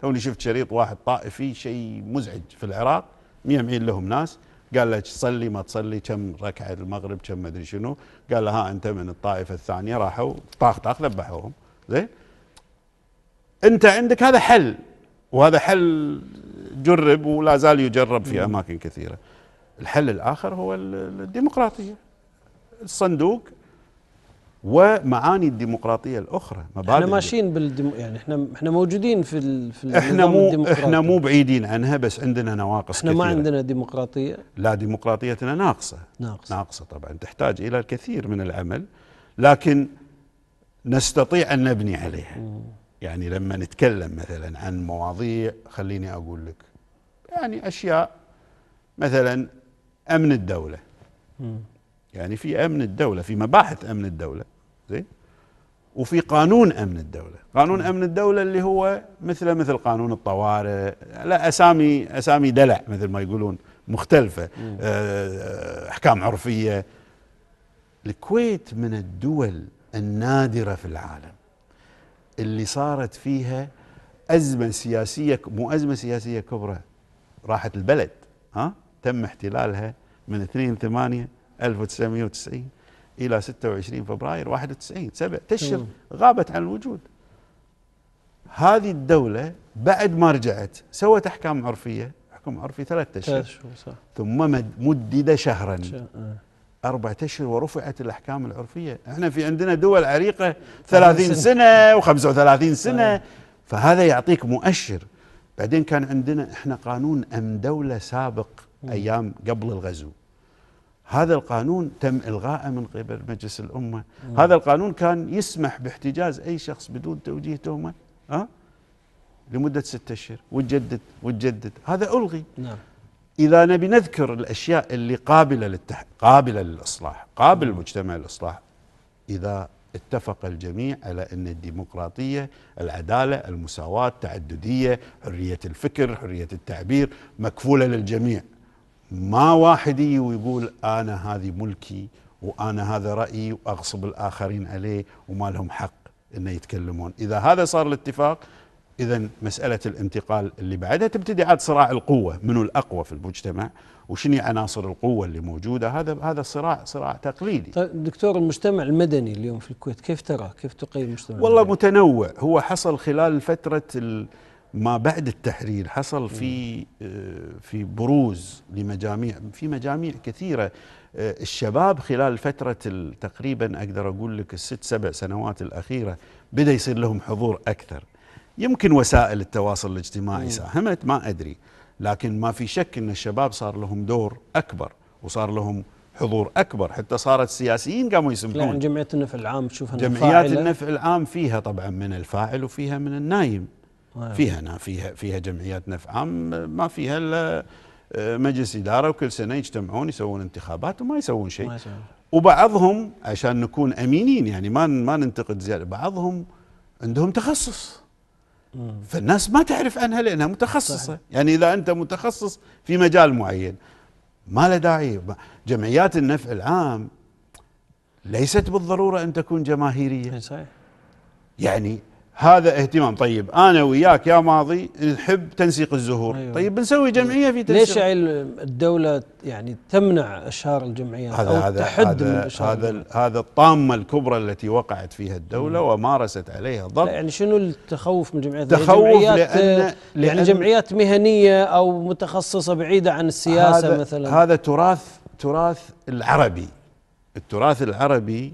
Speaker 2: توني شفت شريط واحد طائفي شيء مزعج في العراق ميمعين لهم ناس قال له صلي ما تصلي كم ركعه المغرب كم ما ادري شنو قال له ها انت من الطائفه الثانيه راحوا طاخ طاخ ذبحوهم زين انت عندك هذا حل وهذا حل جرب ولا زال يجرب في اماكن كثيره الحل الاخر هو الديمقراطيه الصندوق ومعاني الديمقراطيه الاخرى مبادئ احنا
Speaker 1: ماشيين بالدم... يعني احنا احنا موجودين في ال... في احنا مو احنا مو بعيدين عنها
Speaker 2: بس عندنا نواقص احنا كثيرة. ما عندنا
Speaker 1: ديمقراطيه
Speaker 2: لا ديمقراطيتنا ناقصه ناقصه ناقصه طبعا تحتاج الى الكثير من العمل لكن نستطيع ان نبني عليها م. يعني لما نتكلم مثلا عن مواضيع خليني اقول لك يعني اشياء مثلا امن الدوله م. يعني في امن الدوله في مباحث امن الدوله زين وفي قانون امن الدوله قانون امن الدوله اللي هو مثله مثل قانون الطوارئ لا اسامي اسامي دلع مثل ما يقولون مختلفه آه، احكام عرفيه الكويت من الدول النادره في العالم اللي صارت فيها ازمه سياسيه مو ازمه سياسيه كبرى راحت البلد ها تم احتلالها من 2 8 1990 الى 26 فبراير 91 سبع اشهر غابت عن الوجود هذه الدوله بعد ما رجعت سوت احكام عرفيه حكم عرفي ثلاثة اشهر ثم مدد شهرا آه. أربعة أشهر ورفعت الأحكام العرفية احنا في عندنا دول عريقة 30 سنة و35 سنة آه. فهذا يعطيك مؤشر بعدين كان عندنا احنا قانون ام دولة سابق أيام قبل الغزو هذا القانون تم إلغاءه من قبل مجلس الأمة مم. هذا القانون كان يسمح باحتجاز أي شخص بدون توجيه تهمة أه؟ لمدة ستة أشهر وتجدد وتجدد هذا ألغي نعم. إذا نبي نذكر الأشياء اللي قابلة للتح... قابلة للإصلاح قابل المجتمع نعم. للإصلاح إذا اتفق الجميع على أن الديمقراطية العدالة المساواة التعددية حرية الفكر حرية التعبير مكفولة للجميع ما واحد يجي ويقول انا هذه ملكي وانا هذا رايي واغصب الاخرين عليه وما لهم حق انه يتكلمون، اذا هذا صار الاتفاق اذا مساله الانتقال اللي بعدها تبتدي عاد صراع القوه، منو الاقوى في المجتمع؟ وشنو عناصر القوه اللي موجوده؟ هذا هذا صراع صراع تقليدي. طيب دكتور المجتمع المدني اليوم
Speaker 1: في الكويت كيف ترى؟ كيف تقيم المجتمع؟
Speaker 2: والله المدني؟ متنوع، هو حصل خلال فتره ما بعد التحرير حصل في آه، في بروز لمجاميع في مجاميع كثيره آه، الشباب خلال فتره تقريبا اقدر اقول لك الست سبع سنوات الاخيره بدا يصير لهم حضور اكثر يمكن وسائل التواصل الاجتماعي ساهمت ما ادري لكن ما في شك ان الشباب صار لهم دور اكبر وصار لهم حضور اكبر حتى صارت السياسيين قاموا يسمحون لان
Speaker 1: يعني النفع العام تشوفها جمعيات النفع
Speaker 2: العام فيها طبعا من الفاعل وفيها من النايم فيها فيها فيها جمعيات نفع عام ما فيها الا آه، مجلس اداره وكل سنه يجتمعون يسوون انتخابات وما يسوون شيء ما يسوون. وبعضهم عشان نكون امينين يعني ما ما ننتقد زياده بعضهم عندهم تخصص فالناس ما تعرف عنها لانها متخصصه صحيح. يعني اذا انت متخصص في مجال معين ما له داعي جمعيات النفع العام ليست بالضروره ان تكون جماهيريه صحيح يعني هذا اهتمام طيب انا وياك يا ماضي نحب تنسيق الزهور أيوة.
Speaker 1: طيب بنسوي جمعيه في تنسيق ليش الدوله يعني تمنع اشهار الجمعيات هذا او هذا تحد هذا من اشهار هذا
Speaker 2: هذا الطامه الكبرى التي وقعت فيها الدوله مم. ومارست عليها ضغط
Speaker 1: يعني شنو التخوف من جمعيات يعني تخوف جمعيات لأن, يعني لأن يعني جمعيات مهنيه او متخصصه بعيده عن السياسه هذا مثلا هذا
Speaker 2: تراث تراث العربي التراث العربي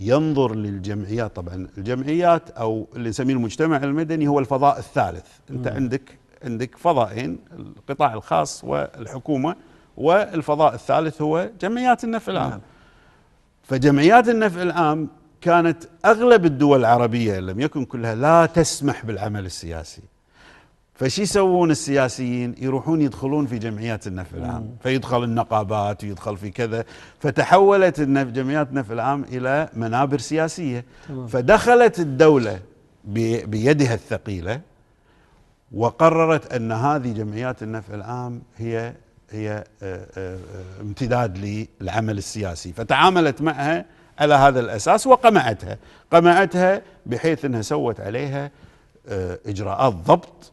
Speaker 2: ينظر للجمعيات طبعا الجمعيات او اللي نسميه المجتمع المدني هو الفضاء الثالث انت م. عندك عندك فضائين القطاع الخاص والحكومه والفضاء الثالث هو جمعيات النفع العام نعم. فجمعيات النفع العام كانت اغلب الدول العربيه لم يكن كلها لا تسمح بالعمل السياسي فشي يسوون السياسيين يروحون يدخلون في جمعيات النفع العام فيدخل النقابات ويدخل في كذا فتحولت جمعيات النفع العام إلى منابر سياسية فدخلت الدولة بيدها الثقيلة وقررت أن هذه جمعيات النفع العام هي هي آه، آه، امتداد للعمل السياسي فتعاملت معها على هذا الأساس وقمعتها قمعتها بحيث أنها سوت عليها آه، إجراءات ضبط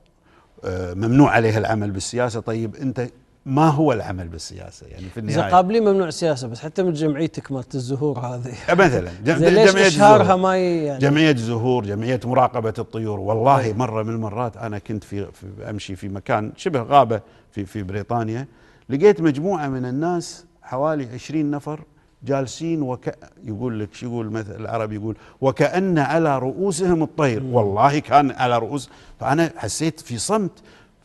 Speaker 2: آه، ممنوع عليها العمل بالسياسه طيب انت ما هو العمل بالسياسه يعني في النهايه
Speaker 1: قابلين ممنوع السياسه بس حتى من جمعيتك مالت الزهور هذه آه، مثلا جمعيه اشهارها ما يعني
Speaker 2: جمعيه زهور جمعيه مراقبه الطيور والله أيه. مره من المرات انا كنت في, في امشي في مكان شبه غابه في في بريطانيا لقيت مجموعه من الناس حوالي 20 نفر جالسين وك يقول لك شو يقول مثل العرب يقول وكأن على رؤوسهم الطير والله كان على رؤوس فأنا حسيت في صمت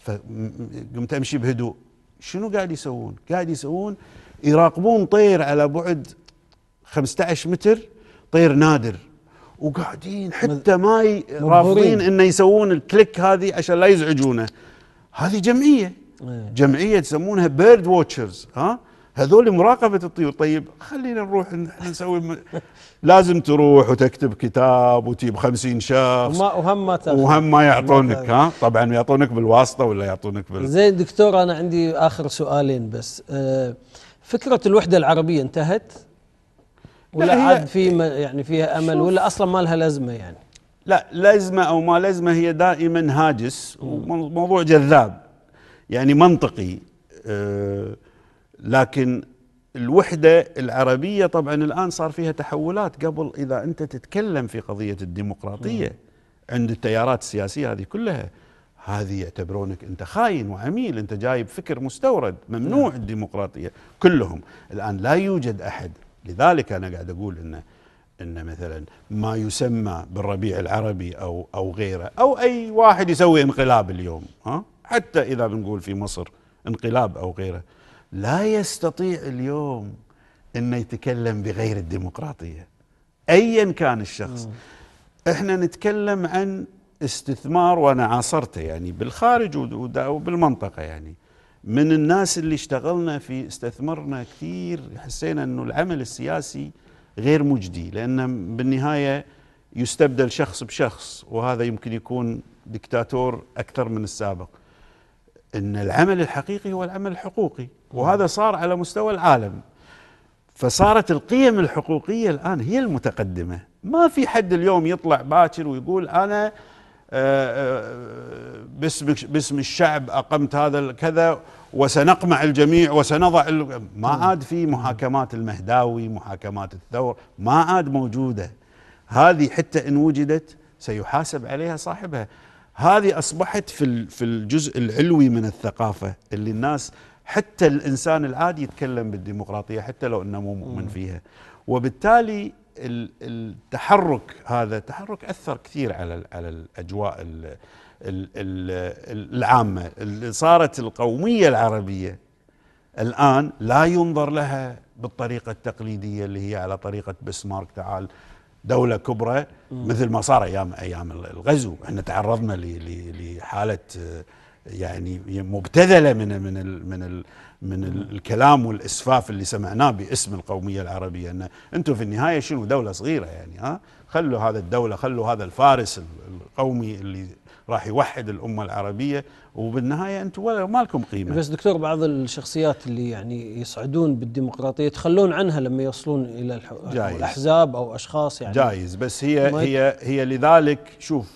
Speaker 2: فقمت أمشي بهدوء شنو قاعد يسوون قاعد يسوون يراقبون طير على بعد 15 متر طير نادر وقاعدين حتى ما رافضين انه يسوون الكليك هذه عشان لا يزعجونه هذه جمعيه إيه. جمعيه تسمونها بيرد واتشرز ها هذول مراقبة الطيور طيب خلينا نروح احنا نسوي م... لازم تروح وتكتب كتاب وتجيب خمسين شخص وما وهم ما تأخذ. وهم ما يعطونك ما ها طبعا يعطونك بالواسطة ولا يعطونك بال
Speaker 1: زين دكتور أنا عندي آخر سؤالين بس آه، فكرة الوحدة العربية انتهت ولا عاد في يعني فيها أمل ولا أصلا ما لها لازمة يعني
Speaker 2: لا لازمة أو ما لازمة هي دائما هاجس وموضوع جذاب يعني منطقي آه لكن الوحدة العربية طبعا الآن صار فيها تحولات قبل إذا أنت تتكلم في قضية الديمقراطية عند التيارات السياسية هذه كلها هذه يعتبرونك أنت خاين وعميل أنت جايب فكر مستورد ممنوع نعم. الديمقراطية كلهم الآن لا يوجد أحد لذلك أنا قاعد أقول أنه ان مثلا ما يسمى بالربيع العربي او او غيره او اي واحد يسوي انقلاب اليوم ها حتى اذا بنقول في مصر انقلاب او غيره لا يستطيع اليوم انه يتكلم بغير الديمقراطيه ايا كان الشخص احنا نتكلم عن استثمار وانا عاصرته يعني بالخارج وبالمنطقه يعني من الناس اللي اشتغلنا في استثمرنا كثير حسينا انه العمل السياسي غير مجدي لان بالنهايه يستبدل شخص بشخص وهذا يمكن يكون دكتاتور اكثر من السابق ان العمل الحقيقي هو العمل الحقوقي وهذا صار على مستوى العالم فصارت القيم الحقوقيه الان هي المتقدمه ما في حد اليوم يطلع باكر ويقول انا آه، آه، باسم باسم الشعب اقمت هذا كذا وسنقمع الجميع وسنضع ما عاد في محاكمات المهداوي محاكمات الثور ما عاد موجوده هذه حتى ان وجدت سيحاسب عليها صاحبها هذه أصبحت في في الجزء العلوي من الثقافة اللي الناس حتى الإنسان العادي يتكلم بالديمقراطية حتى لو أنه مو مؤمن فيها وبالتالي التحرك هذا تحرك أثر كثير على على الأجواء العامة اللي صارت القومية العربية الآن لا ينظر لها بالطريقة التقليدية اللي هي على طريقة بسمارك تعال دولة كبرى مثل ما صار ايام ايام الغزو احنا تعرضنا لحاله يعني مبتذله من من الـ من الـ من الكلام والاسفاف اللي سمعناه باسم القوميه العربيه ان انتم في النهايه شنو دوله صغيره يعني ها خلوا هذا الدوله خلوا هذا الفارس القومي اللي راح يوحد الامه العربيه وبالنهايه انتم ولا ما لكم قيمه. بس
Speaker 1: دكتور بعض الشخصيات اللي يعني يصعدون بالديمقراطيه يتخلون عنها لما يصلون الى جايز. الاحزاب او اشخاص يعني جايز بس هي هي
Speaker 2: هي لذلك شوف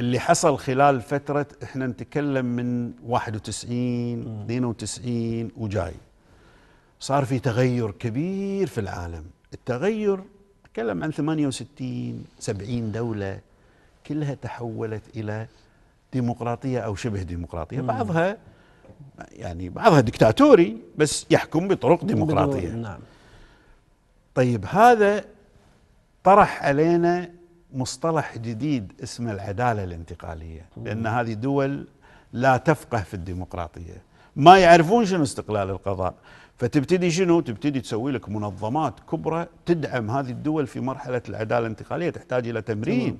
Speaker 2: اللي حصل خلال فتره احنا نتكلم من 91 م. 92 وجاي صار في تغير كبير في العالم، التغير تكلم عن 68 70 دوله كلها تحولت الى ديمقراطيه او شبه ديمقراطيه بعضها يعني بعضها دكتاتوري بس يحكم بطرق ديمقراطيه نعم طيب هذا طرح علينا مصطلح جديد اسمه العداله الانتقاليه لان هذه دول لا تفقه في الديمقراطيه ما يعرفون شنو استقلال القضاء فتبتدي شنو تبتدي تسوي لك منظمات كبرى تدعم هذه الدول في مرحله العداله الانتقاليه تحتاج الى تمرين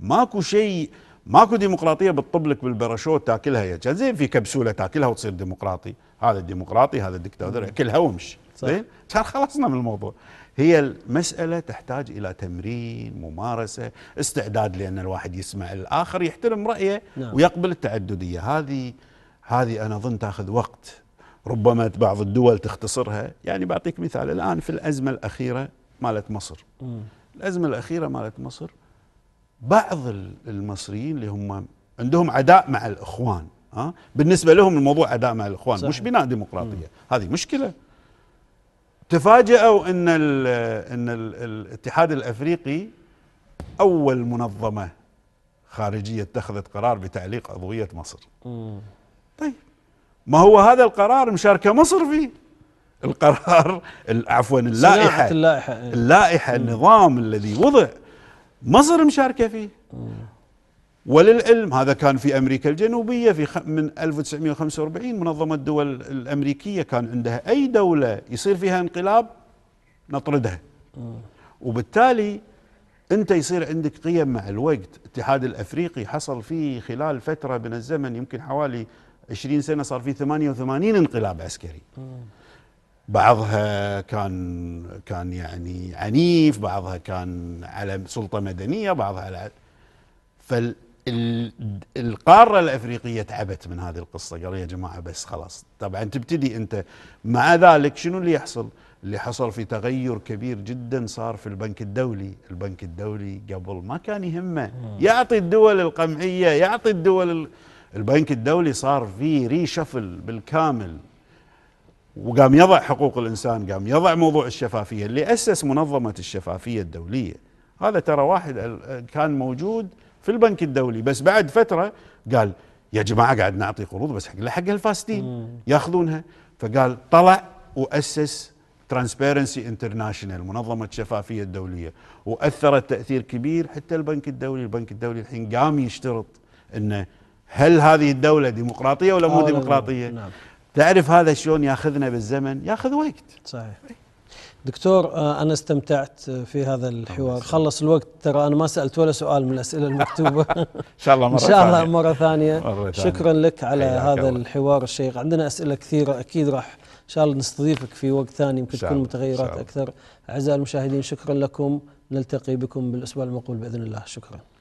Speaker 2: ماكو شيء ماكو ديمقراطيه بتطب لك بالباراشوت تاكلها يا زين في كبسوله تاكلها وتصير ديمقراطي هذا ديمقراطي هذا الدكتاتور اكلها وامشي زين كان خلصنا من الموضوع هي المساله تحتاج الى تمرين ممارسه استعداد لان الواحد يسمع الاخر يحترم رايه نعم. ويقبل التعدديه هذه هذه انا اظن تاخذ وقت ربما بعض الدول تختصرها يعني بعطيك مثال الان في الازمه الاخيره مالت مصر م. الازمه الاخيره مالت مصر بعض المصريين اللي هم عندهم عداء مع الاخوان ها بالنسبه لهم الموضوع عداء مع الاخوان صحيح. مش بناء ديمقراطيه مم. هذه مشكله تفاجئوا ان الـ ان الـ الاتحاد الافريقي اول منظمه خارجيه اتخذت قرار بتعليق عضويه مصر مم. طيب ما هو هذا القرار مشاركه مصر فيه القرار عفوا اللائحه اللائحه, إيه. اللائحة النظام الذي وضع مصر مشاركه فيه وللعلم هذا كان في امريكا الجنوبيه في من 1945 منظمه الدول الامريكيه كان عندها اي دوله يصير فيها انقلاب نطردها وبالتالي انت يصير عندك قيم مع الوقت الاتحاد الافريقي حصل فيه خلال فتره من الزمن يمكن حوالي 20 سنه صار فيه 88 انقلاب عسكري بعضها كان كان يعني عنيف بعضها كان على سلطة مدنية بعضها على فالقارة الأفريقية تعبت من هذه القصة قالوا يا جماعة بس خلاص طبعا تبتدي أنت مع ذلك شنو اللي يحصل اللي حصل في تغير كبير جدا صار في البنك الدولي البنك الدولي قبل ما كان يهمه يعطي الدول القمعية يعطي الدول البنك الدولي صار فيه ريشفل بالكامل وقام يضع حقوق الانسان، قام يضع موضوع الشفافيه اللي اسس منظمه الشفافيه الدوليه، هذا ترى واحد كان موجود في البنك الدولي بس بعد فتره قال يا جماعه قاعد نعطي قروض بس حق حق الفاسدين ياخذونها، فقال طلع واسس ترانسبيرنسي انترناشونال منظمه الشفافيه الدوليه واثرت تاثير كبير حتى البنك الدولي، البنك الدولي الحين قام يشترط انه هل هذه
Speaker 1: الدولة ديمقراطية ولا مو ديمقراطية؟ نعم. تعرف هذا شلون ياخذنا بالزمن ياخذ وقت صحيح دكتور آه، انا استمتعت آه، في هذا الحوار خلص الوقت ترى انا ما سالت ولا سؤال من الاسئله المكتوبه ان شاء الله مره ثانيه ان شاء الله مره ثانيه, مرة ثانية. شكرا لك على هذا الحوار الشيق عندنا اسئله كثيره اكيد راح ان شاء الله نستضيفك في وقت ثاني يمكن تكون متغيرات اكثر اعزائي المشاهدين شكرا لكم نلتقي بكم بالاسبوع المقبل باذن الله شكرا